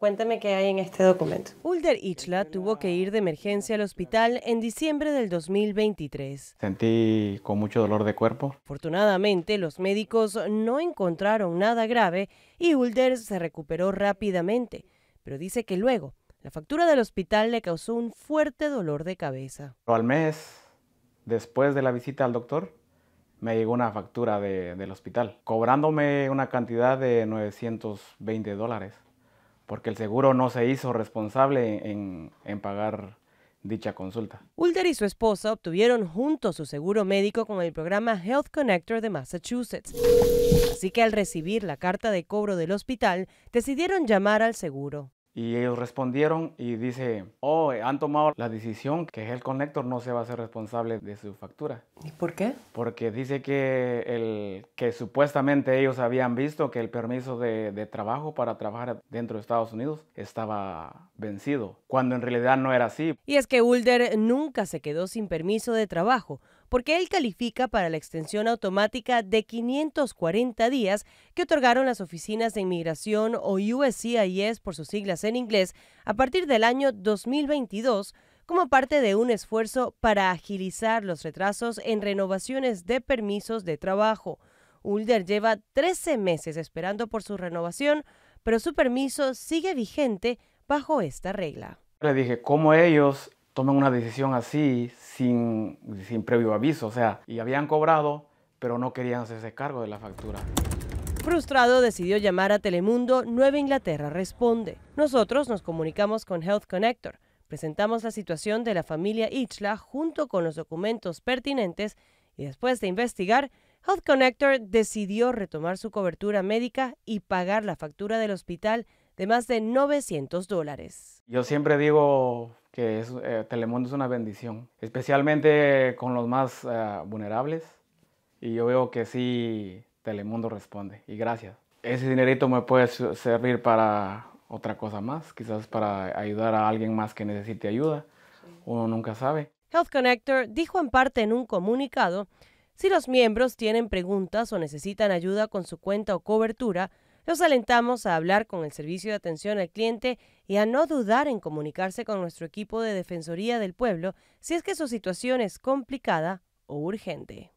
Cuéntame qué hay en este documento. Ulder Ichla tuvo que ir de emergencia al hospital en diciembre del 2023. Sentí con mucho dolor de cuerpo. Afortunadamente, los médicos no encontraron nada grave y Ulder se recuperó rápidamente, pero dice que luego la factura del hospital le causó un fuerte dolor de cabeza. Al mes, después de la visita al doctor, me llegó una factura del hospital, cobrándome una cantidad de 920 dólares porque el seguro no se hizo responsable en, en pagar dicha consulta. Ulder y su esposa obtuvieron juntos su seguro médico con el programa Health Connector de Massachusetts. Así que al recibir la carta de cobro del hospital, decidieron llamar al seguro. Y ellos respondieron y dice, oh, han tomado la decisión que el conector no se va a ser responsable de su factura. ¿Y por qué? Porque dice que, el, que supuestamente ellos habían visto que el permiso de, de trabajo para trabajar dentro de Estados Unidos estaba vencido, cuando en realidad no era así. Y es que Ulder nunca se quedó sin permiso de trabajo porque él califica para la extensión automática de 540 días que otorgaron las oficinas de inmigración o USCIS por sus siglas en inglés a partir del año 2022 como parte de un esfuerzo para agilizar los retrasos en renovaciones de permisos de trabajo. Ulder lleva 13 meses esperando por su renovación, pero su permiso sigue vigente bajo esta regla. Le dije, ¿cómo ellos toman una decisión así sin, sin previo aviso, o sea, y habían cobrado, pero no querían hacerse cargo de la factura. Frustrado, decidió llamar a Telemundo. Nueva Inglaterra responde. Nosotros nos comunicamos con Health Connector. Presentamos la situación de la familia Ichla junto con los documentos pertinentes y después de investigar, Health Connector decidió retomar su cobertura médica y pagar la factura del hospital de más de 900 dólares. Yo siempre digo, que es, eh, Telemundo es una bendición, especialmente con los más ah, vulnerables. Y yo veo que sí, Telemundo responde. Y gracias. Ese dinerito me puede servir para otra cosa más, quizás para ayudar a alguien más que necesite ayuda. Uno nunca sabe. Health Connector dijo en parte en un comunicado, si los miembros tienen preguntas o necesitan ayuda con su cuenta o cobertura, los alentamos a hablar con el servicio de atención al cliente y a no dudar en comunicarse con nuestro equipo de Defensoría del Pueblo si es que su situación es complicada o urgente.